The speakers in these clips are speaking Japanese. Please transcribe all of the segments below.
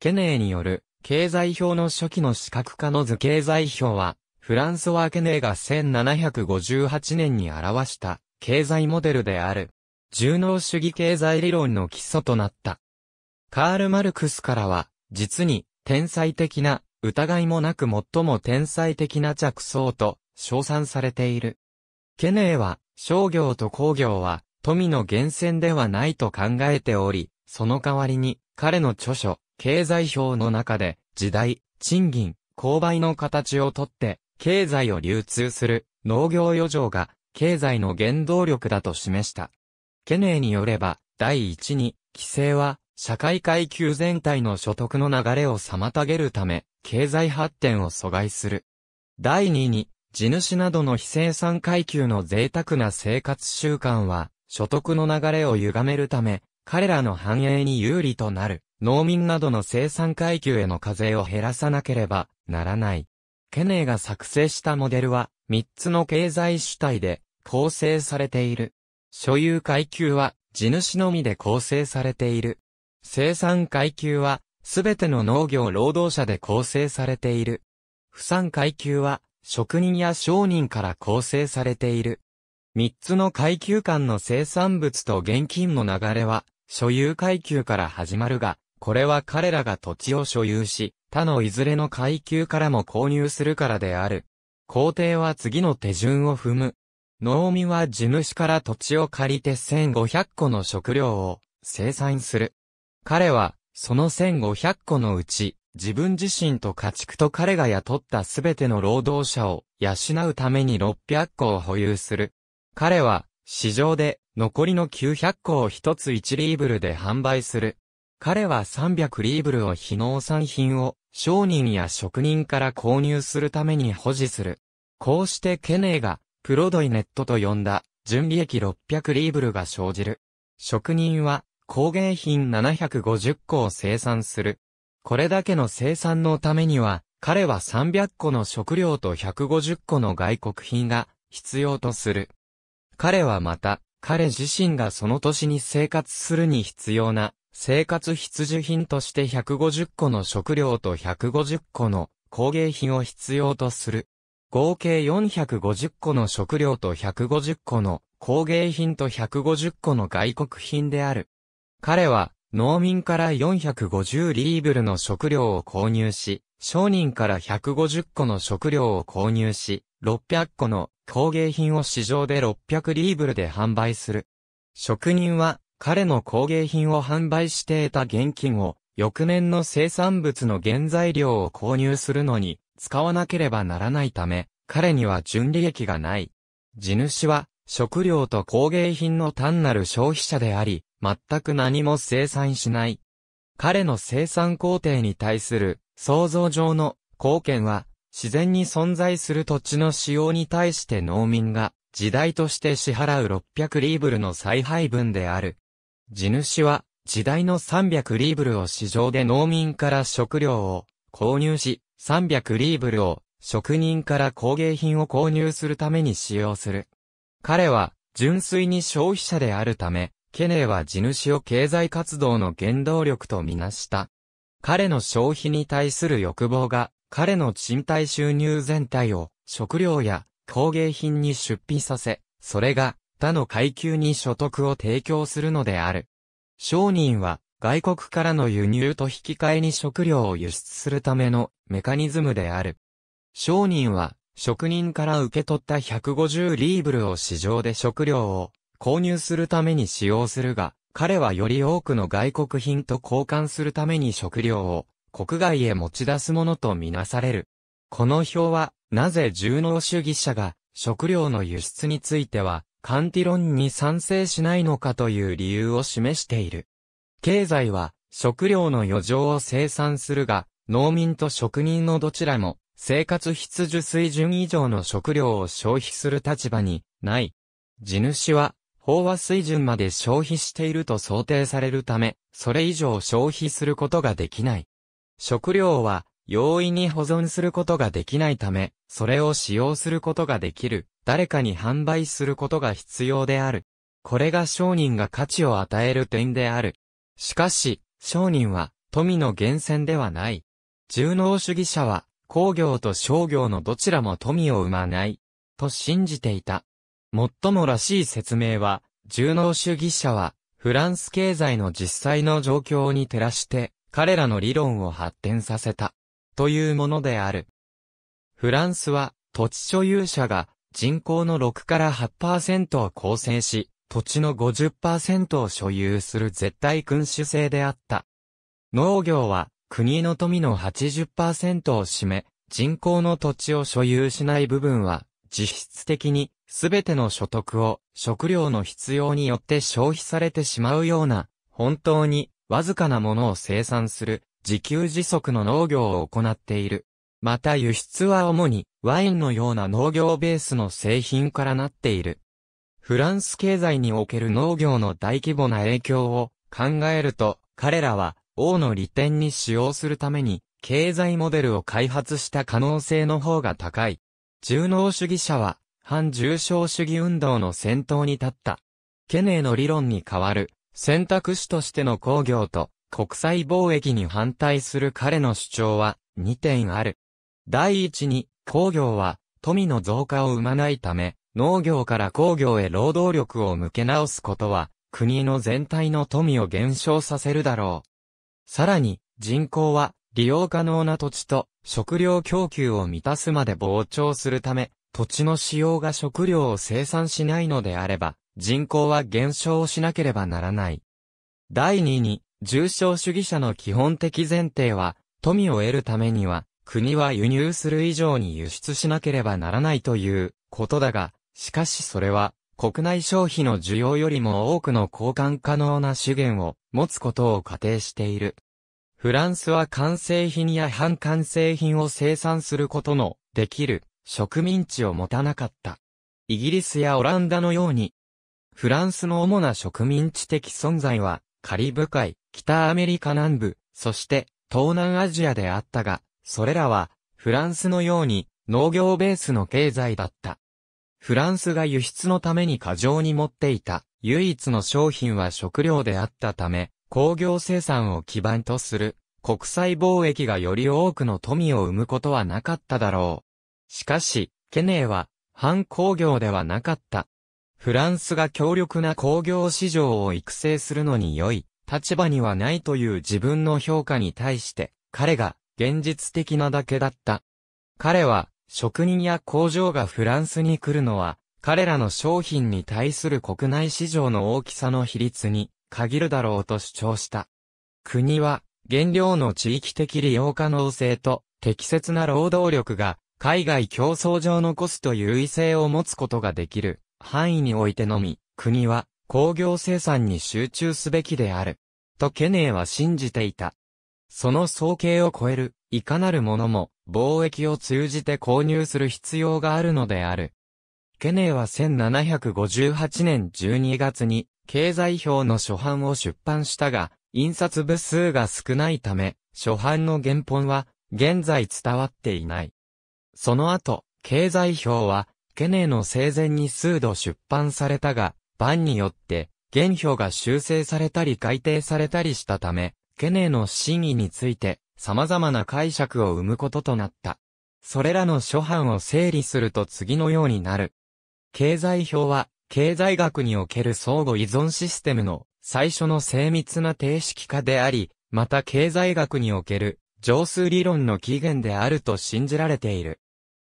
ケネーによる経済表の初期の視覚化の図経済表は、フランソワ・ケネーが1758年に表した経済モデルである。重能主義経済理論の基礎となった。カール・マルクスからは、実に天才的な、疑いもなく最も天才的な着想と称賛されている。ケネーは、商業と工業は、富の源泉ではないと考えており、その代わりに、彼の著書、経済表の中で、時代、賃金、購買の形をとって、経済を流通する農業余剰が経済の原動力だと示した。ケネーによれば、第一に、規制は社会階級全体の所得の流れを妨げるため、経済発展を阻害する。第二に、地主などの非生産階級の贅沢な生活習慣は、所得の流れを歪めるため、彼らの繁栄に有利となる。農民などの生産階級への課税を減らさなければならない。ケネーが作成したモデルは、3つの経済主体で構成されている。所有階級は、地主のみで構成されている。生産階級は、すべての農業労働者で構成されている。不産階級は、職人や商人から構成されている。3つの階級間の生産物と現金の流れは、所有階級から始まるが、これは彼らが土地を所有し、他のいずれの階級からも購入するからである。皇帝は次の手順を踏む。農民は地主から土地を借りて1500個の食料を生産する。彼は、その1500個のうち、自分自身と家畜と彼が雇ったすべての労働者を養うために600個を保有する。彼は、市場で残りの900個を一つ1リーブルで販売する。彼は300リーブルを非農産品を商人や職人から購入するために保持する。こうしてケネーがプロドイネットと呼んだ純利益600リーブルが生じる。職人は工芸品750個を生産する。これだけの生産のためには彼は300個の食料と150個の外国品が必要とする。彼はまた彼自身がその年に生活するに必要な生活必需品として150個の食料と150個の工芸品を必要とする。合計450個の食料と150個の工芸品と150個の外国品である。彼は農民から450リーブルの食料を購入し、商人から150個の食料を購入し、600個の工芸品を市場で600リーブルで販売する。職人は彼の工芸品を販売して得た現金を、翌年の生産物の原材料を購入するのに、使わなければならないため、彼には純利益がない。地主は、食料と工芸品の単なる消費者であり、全く何も生産しない。彼の生産工程に対する想像上の貢献は、自然に存在する土地の使用に対して農民が時代として支払う600リーブルの再配分である。地主は、時代の300リーブルを市場で農民から食料を購入し、300リーブルを職人から工芸品を購入するために使用する。彼は、純粋に消費者であるため、ケネーは地主を経済活動の原動力とみなした。彼の消費に対する欲望が、彼の賃貸収入全体を食料や工芸品に出費させ、それが他の階級に所得を提供するのである。商人は外国からの輸入と引き換えに食料を輸出するためのメカニズムである。商人は職人から受け取った150リーブルを市場で食料を購入するために使用するが、彼はより多くの外国品と交換するために食料を国外へ持ち出すものとみなされる。この表は、なぜ重農主義者が食料の輸出についてはカンティ論に賛成しないのかという理由を示している。経済は食料の余剰を生産するが、農民と職人のどちらも生活必需水準以上の食料を消費する立場にない。地主は飽和水準まで消費していると想定されるため、それ以上消費することができない。食料は容易に保存することができないため、それを使用することができる、誰かに販売することが必要である。これが商人が価値を与える点である。しかし、商人は富の源泉ではない。重農主義者は工業と商業のどちらも富を生まない、と信じていた。最もらしい説明は、重農主義者は、フランス経済の実際の状況に照らして、彼らの理論を発展させた。というものである。フランスは土地所有者が人口の6から8%を構成し、土地の50%を所有する絶対君主制であった。農業は国の富の80%を占め、人口の土地を所有しない部分は実質的に全ての所得を食料の必要によって消費されてしまうような、本当にわずかなものを生産する自給自足の農業を行っている。また輸出は主にワインのような農業ベースの製品からなっている。フランス経済における農業の大規模な影響を考えると、彼らは王の利点に使用するために経済モデルを開発した可能性の方が高い。重農主義者は反重症主義運動の先頭に立った。ケネーの理論に代わる選択肢としての工業と国際貿易に反対する彼の主張は2点ある。第一に、工業は富の増加を生まないため、農業から工業へ労働力を向け直すことは、国の全体の富を減少させるだろう。さらに、人口は利用可能な土地と食料供給を満たすまで膨張するため、土地の使用が食料を生産しないのであれば、人口は減少しなければならない。第2に、重症主義者の基本的前提は、富を得るためには、国は輸入する以上に輸出しなければならないということだが、しかしそれは、国内消費の需要よりも多くの交換可能な資源を持つことを仮定している。フランスは完成品や半完成品を生産することのできる植民地を持たなかった。イギリスやオランダのように、フランスの主な植民地的存在はカリブ海、北アメリカ南部、そして東南アジアであったが、それらはフランスのように農業ベースの経済だった。フランスが輸出のために過剰に持っていた唯一の商品は食料であったため、工業生産を基盤とする国際貿易がより多くの富を生むことはなかっただろう。しかし、ケネーは反工業ではなかった。フランスが強力な工業市場を育成するのに良い立場にはないという自分の評価に対して、彼が現実的なだけだった。彼は、職人や工場がフランスに来るのは、彼らの商品に対する国内市場の大きさの比率に限るだろうと主張した。国は、原料の地域的利用可能性と適切な労働力が海外競争上のコスト優位性を持つことができる範囲においてのみ、国は工業生産に集中すべきである。とケネーは信じていた。その総計を超える、いかなるものも、貿易を通じて購入する必要があるのである。ケネーは1758年12月に、経済表の初版を出版したが、印刷部数が少ないため、初版の原本は、現在伝わっていない。その後、経済表は、ケネーの生前に数度出版されたが、版によって、原表が修正されたり改定されたりしたため、ケネの真意について様々な解釈を生むこととなった。それらの諸版を整理すると次のようになる。経済表は、経済学における相互依存システムの最初の精密な定式化であり、また経済学における常数理論の起源であると信じられている。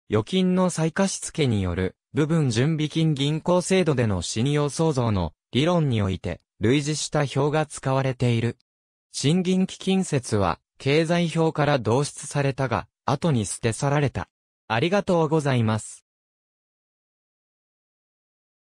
預金の再貸付による部分準備金銀行制度での信用創造の理論において、類似した表が使われている。賃銀基金説は、経済表から導出されたが、後に捨て去られた。ありがとうございます。